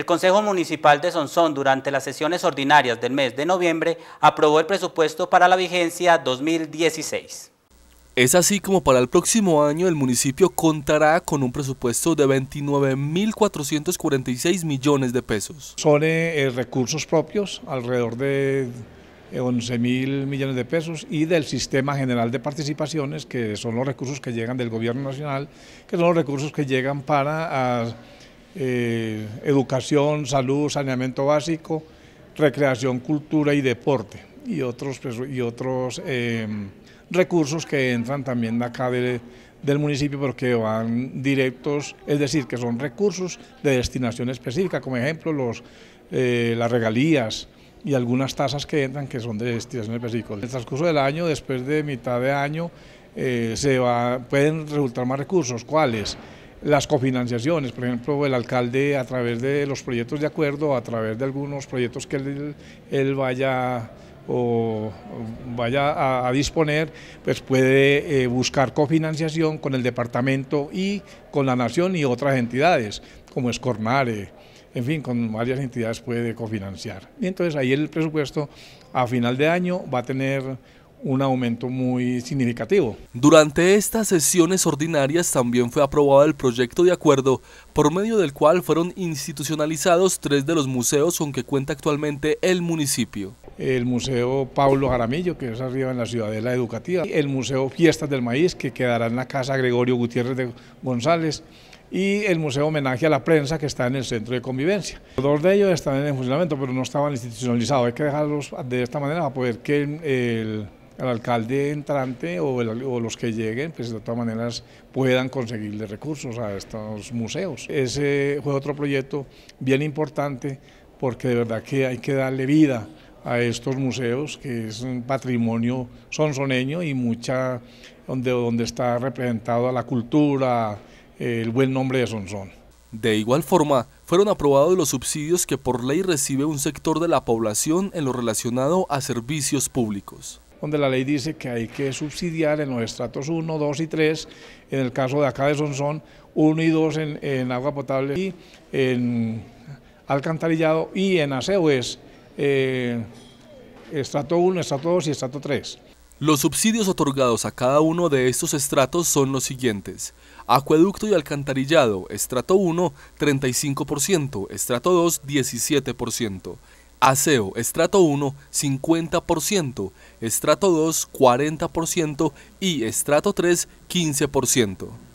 El Consejo Municipal de Sonsón durante las sesiones ordinarias del mes de noviembre aprobó el presupuesto para la vigencia 2016. Es así como para el próximo año el municipio contará con un presupuesto de 29.446 millones de pesos. Son eh, eh, recursos propios, alrededor de 11 eh, millones de pesos y del Sistema General de Participaciones, que son los recursos que llegan del Gobierno Nacional, que son los recursos que llegan para... Ah, eh, educación, salud, saneamiento básico, recreación, cultura y deporte y otros, pues, y otros em, recursos que entran también acá del municipio porque van directos, es decir, que son recursos de destinación específica, como ejemplo los, eh, las regalías y algunas tasas que entran que son de destinación específica. En el transcurso del año, después de mitad de año, eh, se va, pueden resultar más recursos. ¿Cuáles? las cofinanciaciones, por ejemplo, el alcalde a través de los proyectos de acuerdo, a través de algunos proyectos que él, vaya vaya a, disponer, pues puede eh, buscar cofinanciación con el departamento y con la nación y otras entidades, como Escornare, en fin, con varias entidades puede cofinanciar. Y entonces ahí el presupuesto a final de año va a tener un aumento muy significativo. Durante estas sesiones ordinarias también fue aprobado el proyecto de acuerdo por medio del cual fueron institucionalizados tres de los museos con que cuenta actualmente el municipio. El Museo Pablo Jaramillo, que es arriba en la Ciudadela Educativa, el Museo Fiestas del Maíz, que quedará en la Casa Gregorio Gutiérrez de González, y el Museo Homenaje a la Prensa que está en el Centro de Convivencia. Dos de ellos están en el funcionamiento, pero no estaban institucionalizados. Hay que dejarlos de esta manera para poder que el al alcalde entrante o, los que lleguen, pues de todas maneras puedan conseguirle recursos a estos museos. Ese fue otro proyecto bien importante porque de verdad que hay que darle vida a estos museos, que es un patrimonio sonsoneño y mucha, donde, donde está representada la cultura, el buen nombre de Sonson. De igual forma, fueron aprobados los subsidios que por ley recibe un sector de la población en lo relacionado a servicios públicos donde la ley dice que hay que subsidiar en los estratos 1, 2 y 3, en el caso de acá de Sonsón, 1 y 2 en, agua potable y en alcantarillado y en aseo es eh, estrato 1, estrato 2 y estrato 3. Los subsidios otorgados a cada uno de estos estratos son los siguientes. Acueducto y alcantarillado, estrato 1, 35%, estrato 2, 17%. Aseo, estrato 1, 50%, estrato 2, 40% y estrato 3, 15%.